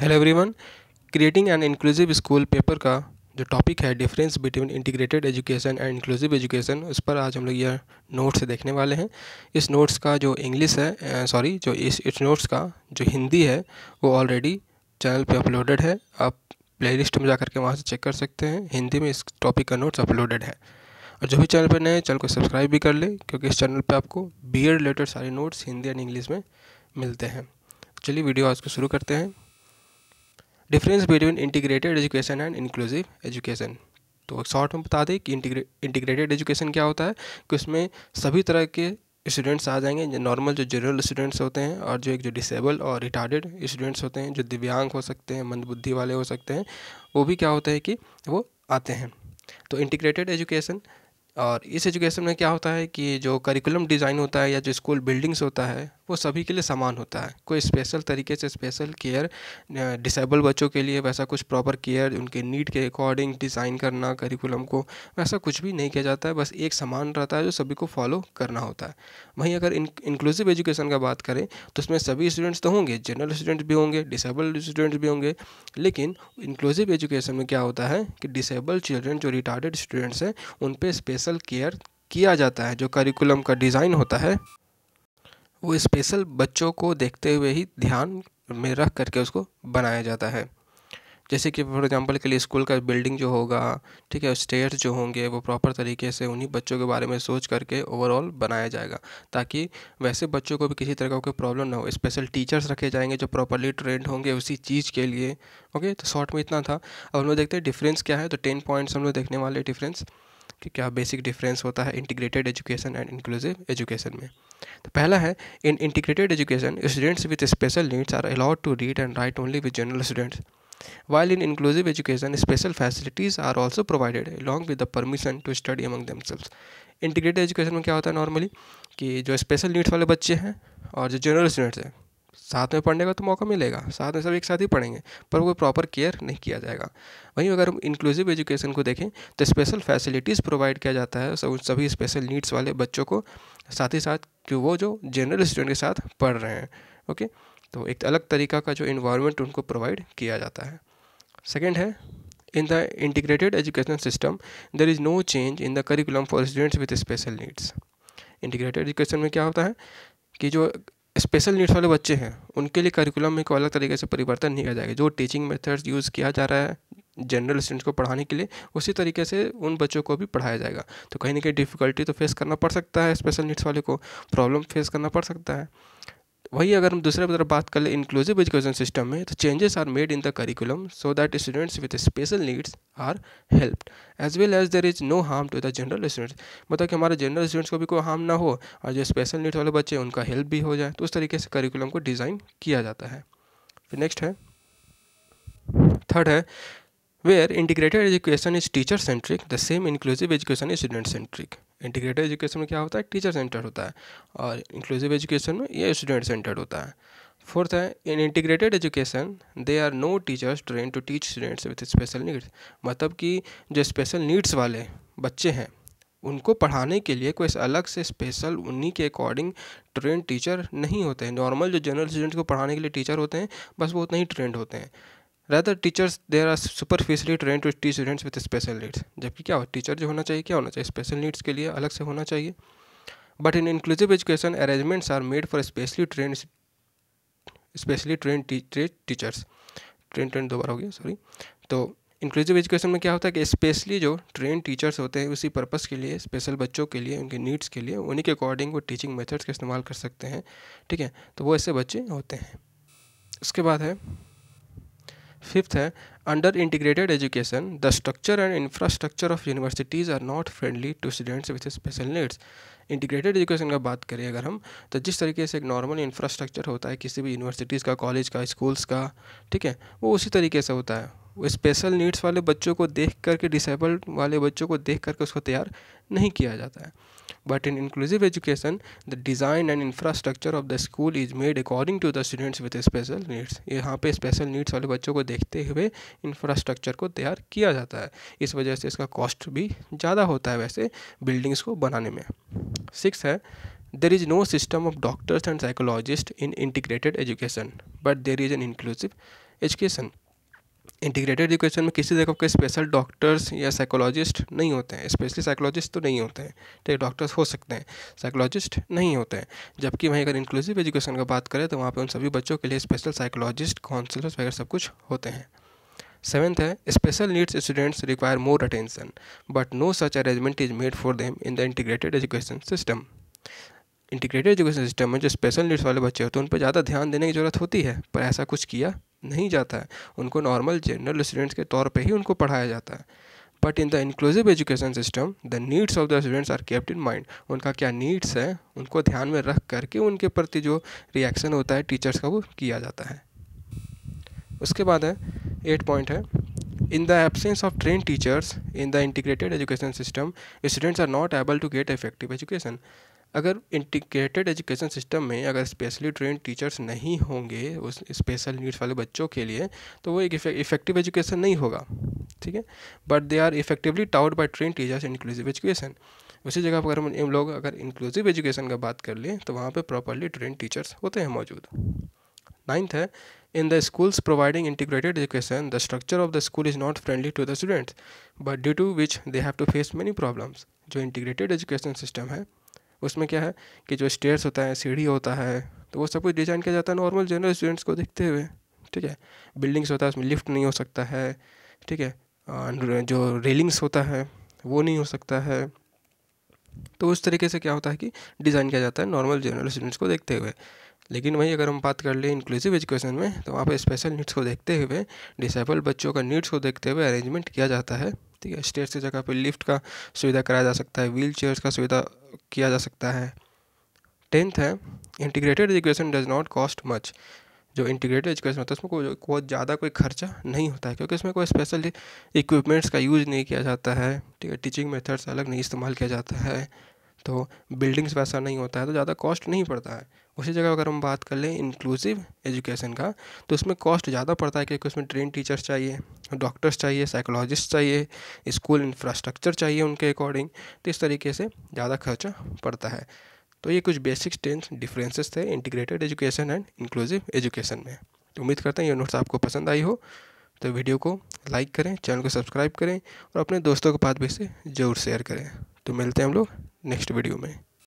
hello everyone creating an inclusive school paper का जो topic है difference between integrated education and inclusive education उस पर आज हम लोग यह नोट्स देखने वाले हैं इस नोट्स का जो इंग्लिश है सॉरी जो इस इस नोट्स का जो हिंदी है वो ऑलरेडी चैनल पे अपलोडेड है आप प्ले में जा करके वहाँ से चेक कर सकते हैं हिंदी में इस टॉपिक का नोट्स अपलोडेड है और जो भी चैनल पर नए हैं चैनल को सब्सक्राइब भी कर ले क्योंकि इस चैनल पर आपको बी एड रिलेटेड सारे नोट्स हिंदी एंड इंग्लिश में मिलते हैं चलिए वीडियो आज को शुरू करते हैं difference between integrated education and inclusive education तो शॉर्ट में बता दें कि इंटीग्रेटेड एजुकेशन क्या होता है कि उसमें सभी तरह के स्टूडेंट्स आ जाएंगे जो नॉर्मल जो जनरल स्टूडेंट्स होते हैं और जो एक जो डिसेबल और रिटार्डेड स्टूडेंट्स होते हैं जो दिव्यांग हो सकते हैं मंदबुद्धि वाले हो सकते हैं वो भी क्या होता है कि वो आते हैं तो इंटीग्रेटेड एजुकेशन और इस एजुकेशन में क्या होता है कि जो करिकुलम डिज़ाइन होता है या जो स्कूल बिल्डिंग्स होता है वो सभी के लिए समान होता है कोई स्पेशल तरीके से स्पेशल केयर डिसेबल बच्चों के लिए वैसा कुछ प्रॉपर केयर उनके नीड के अकॉर्डिंग डिज़ाइन करना करिकुलम को वैसा कुछ भी नहीं किया जाता है बस एक समान रहता है जो सभी को फॉलो करना होता है वहीं अगर इंक्लूसिव एजुकेशन का बात करें तो उसमें सभी स्टूडेंट्स तो होंगे जनरल स्टूडेंट्स भी होंगे डिसेबल स्टूडेंट्स भी होंगे लेकिन इंक्लूसिव एजुकेशन में क्या होता है कि डिसेबल चिल्ड्रन जो रिटार्डेड स्टूडेंट्स हैं उन पर स्पेशल केयर किया जाता है जो करिकुलम का डिज़ाइन होता है वो स्पेशल बच्चों को देखते हुए ही ध्यान में रख करके उसको बनाया जाता है जैसे कि फॉर एग्जांपल के लिए स्कूल का बिल्डिंग जो होगा ठीक है स्टेयर जो होंगे वो प्रॉपर तरीके से उन्हीं बच्चों के बारे में सोच करके ओवरऑल बनाया जाएगा ताकि वैसे बच्चों को भी किसी तरह का कोई प्रॉब्लम ना हो स्पेशल टीचर्स रखे जाएंगे जो प्रॉपरली ट्रेंड होंगे उसी चीज़ के लिए ओके तो शॉर्ट में इतना था अब हम लोग देखते हैं डिफरेंस क्या है तो टेन पॉइंट्स हम लोग देखने वाले डिफरेंस कि क्या बेसिक डिफरेंस होता है integrated education and inclusive education में तो पहला है in integrated education students with special needs are allowed to read and write only with general students while in inclusive education special facilities are also provided along with the permission to study among themselves integrated education में क्या होता है normally कि जो special needs वाले बच्चे हैं और जो जनरल स्टूडेंट्स हैं साथ में पढ़ने का तो मौका मिलेगा साथ में सब एक साथ ही पढ़ेंगे पर वो प्रॉपर केयर नहीं किया जाएगा वहीं अगर हम इंक्लूसिव एजुकेशन को देखें तो स्पेशल फैसिलिटीज़ प्रोवाइड किया जाता है सभी स्पेशल नीड्स वाले बच्चों को साथ ही साथ कि वो जो जनरल स्टूडेंट के साथ पढ़ रहे हैं ओके तो एक अलग तरीका का जो इन्वायरमेंट उनको प्रोवाइड किया जाता है सेकेंड है in the integrated education system there is no change in the curriculum for students with special needs integrated education में क्या होता है कि जो स्पेशल नीड्स वाले बच्चे हैं उनके लिए करिकुलम में कोई अलग तरीके से परिवर्तन नहीं किया जाएगा जो टीचिंग मेथड्स यूज़ किया जा रहा है जनरल स्टूडेंट्स को पढ़ाने के लिए उसी तरीके से उन बच्चों को भी पढ़ाया जाएगा तो कहीं ना कहीं डिफ़िकल्टी तो फेस करना पड़ सकता है स्पेशल नीड्स वाले को प्रॉब्लम फेस करना पड़ सकता है वही अगर हम दूसरे तरफ बात कर लें इंक्लूसिव एजुकेशन सिस्टम में तो changes are made in the curriculum so that students with special needs are help as well as there is no harm to the general students मतलब कि हमारे जनरल स्टूडेंट्स को भी कोई हार्म ना हो और जो स्पेशल नीड्स वाले बच्चे उनका हेल्प भी हो जाए तो उस तरीके से करिकुलम को डिज़ाइन किया जाता है फिर नेक्स्ट है थर्ड है where integrated education is teacher centric the same inclusive education is student centric integrated education में क्या होता है टीचर सेंटर्ड होता है और इंक्लूसिव एजुकेशन में ये स्टूडेंट सेंटर्ड होता है फोर्थ है in integrated education they are no teachers train to teach students with special needs मतलब कि जो स्पेशल नीड्स वाले बच्चे हैं उनको पढ़ाने के लिए कोई अलग से स्पेशल उन्हीं के अकॉर्डिंग ट्रेंड टीचर नहीं होते हैं नॉर्मल जो जनरल स्टूडेंट्स को पढ़ाने के लिए टीचर होते हैं बस वो उतना ही ट्रेंड होते हैं rather teachers there are superficially train to teach students with special needs जबकि क्या हो टीचर जो होना चाहिए क्या होना चाहिए स्पेशल नीड्स के लिए अलग से होना चाहिए but in inclusive education arrangements are made for specially train specially train teachers train train दोबारा हो गया सॉरी तो इंक्लूसिव एजुकेशन में क्या होता है कि स्पेशली जो ट्रेन टीचर्स होते हैं उसी पर्पस के लिए स्पेशल बच्चों के लिए उनके नीड्स के लिए उन्हीं के अकॉर्डिंग वो टीचिंग मेथड्स का इस्तेमाल कर सकते हैं ठीक है तो वो ऐसे बच्चे होते हैं उसके बाद है फिफ्थ है under integrated education the structure and infrastructure of universities are not friendly to students with special needs integrated education का बात करें अगर हम तो जिस तरीके से एक नॉर्मल इंफ्रास्ट्रक्चर होता है किसी भी यूनिवर्सिटीज़ का कॉलेज का स्कूल्स का ठीक है वो उसी तरीके से होता है स्पेशल नीड्स वाले बच्चों को देख करके डिसेबल्ड वाले बच्चों को देख करके उसको तैयार नहीं किया जाता है but in inclusive education the design and infrastructure of the school is made according to the students with special needs यहाँ पे स्पेशल नीड्स वाले बच्चों को देखते हुए इंफ्रास्ट्रक्चर को तैयार किया जाता है इस वजह से इसका कॉस्ट भी ज़्यादा होता है वैसे बिल्डिंग्स को बनाने में सिक्स है there is no system of doctors and psychologist in integrated education but there is an inclusive education integrated education में किसी जगह के स्पेशल डॉक्टर्स या साइकोलॉजिस्ट नहीं होते हैं स्पेशली साइकोलॉजिस्ट तो नहीं होते हैं ठीक है डॉक्टर्स हो सकते हैं साइकोलॉजिस्ट नहीं होते हैं जबकि वहीं अगर इंक्लूसिव एजुकेशन का बात करें तो वहाँ पर उन सभी बच्चों के लिए स्पेशल साइकोलॉजिस्ट काउंसलर्स वगैरह सब कुछ होते हैं सेवेंथ है special needs students require more attention but no such arrangement is made for them in the integrated education system integrated education system में जो स्पेशल नीड्स वाले बच्चे होते हैं उन पर ज़्यादा ध्यान देने की ज़रूरत होती है पर ऐसा कुछ किया नहीं जाता है उनको नॉर्मल जनरल स्टूडेंट्स के तौर पर ही उनको पढ़ाया जाता है but in the inclusive education system the needs of the students are kept in mind उनका क्या नीड्स है उनको ध्यान में रख करके उनके प्रति जो रिएक्शन होता है टीचर्स का वो किया जाता है उसके बाद है एट पॉइंट है in the absence of train teachers in the integrated education system students are not able to get effective education अगर इंटीग्रेटेड एजुकेशन सिस्टम में अगर स्पेशली ट्रेन टीचर्स नहीं होंगे उस स्पेशल नीड्स वाले बच्चों के लिए तो वो एक इफेक्टिव एजुकेशन नहीं होगा ठीक है but they are effectively taught by train teachers inclusive education उसी जगह पर अगर हम लोग अगर इंक्लूसिव एजुकेशन का बात कर लें तो वहाँ पर प्रॉपरली ट्रेन टीचर्स होते हैं मौजूद नाइन्थ है in the schools providing integrated education the structure of the school is not friendly to the students but due to which they have to face many problems जो integrated education system है उसमें क्या है कि जो stairs होता है सीढ़ी होता है तो वो सब कुछ डिज़ाइन किया जाता है नॉर्मल जनरल स्टूडेंट्स को देखते हुए ठीक है बिल्डिंग्स होता है उसमें लिफ्ट नहीं हो सकता है ठीक है जो रेलिंग्स होता है वो नहीं हो सकता है तो उस तरीके से क्या होता है कि डिज़ाइन किया जाता है नॉर्मल जनरल स्टूडेंट्स को देखते हुए लेकिन वहीं अगर हम बात कर लें इंक्लूसिव एजुकेशन में तो वहाँ पर स्पेशल नीड्स को देखते हुए डिसेबल बच्चों का नीड्स को देखते हुए अरेंजमेंट किया जाता है ठीक है स्टेयर्स की जगह पर लिफ्ट का सुविधा कराया जा सकता है व्हील चेयर्स का सुविधा किया जा सकता है टेंथ है integrated education does not cost much जो इंटीग्रेटेड एजुकेशन होता है उसमें कोई बहुत ज़्यादा कोई खर्चा नहीं होता है क्योंकि इसमें कोई स्पेशल इक्विपमेंट्स का यूज़ नहीं किया जाता है ठीक है टीचिंग मेथड्स अलग नहीं इस्तेमाल किया जाता है तो बिल्डिंग्स वैसा नहीं होता है तो ज़्यादा कॉस्ट नहीं पड़ता है उसी जगह अगर हम बात कर लें इंक्लूसिव एजुकेशन का तो उसमें कॉस्ट ज़्यादा पड़ता है क्योंकि उसमें ट्रेन टीचर्स चाहिए डॉक्टर्स चाहिए साइकोलॉजिस्ट चाहिए स्कूल इंफ्रास्ट्रक्चर चाहिए उनके अकॉर्डिंग तो इस तरीके से ज़्यादा खर्चा पड़ता है तो ये कुछ बेसिक स्टेंस डिफरेंसेस थे integrated education and inclusive education में तो उम्मीद करते हैं ये नोट्स आपको पसंद आई हो तो वीडियो को लाइक करें चैनल को सब्सक्राइब करें और अपने दोस्तों के पास भी इसे ज़रूर शेयर करें तो मिलते हैं हम लोग नेक्स्ट वीडियो में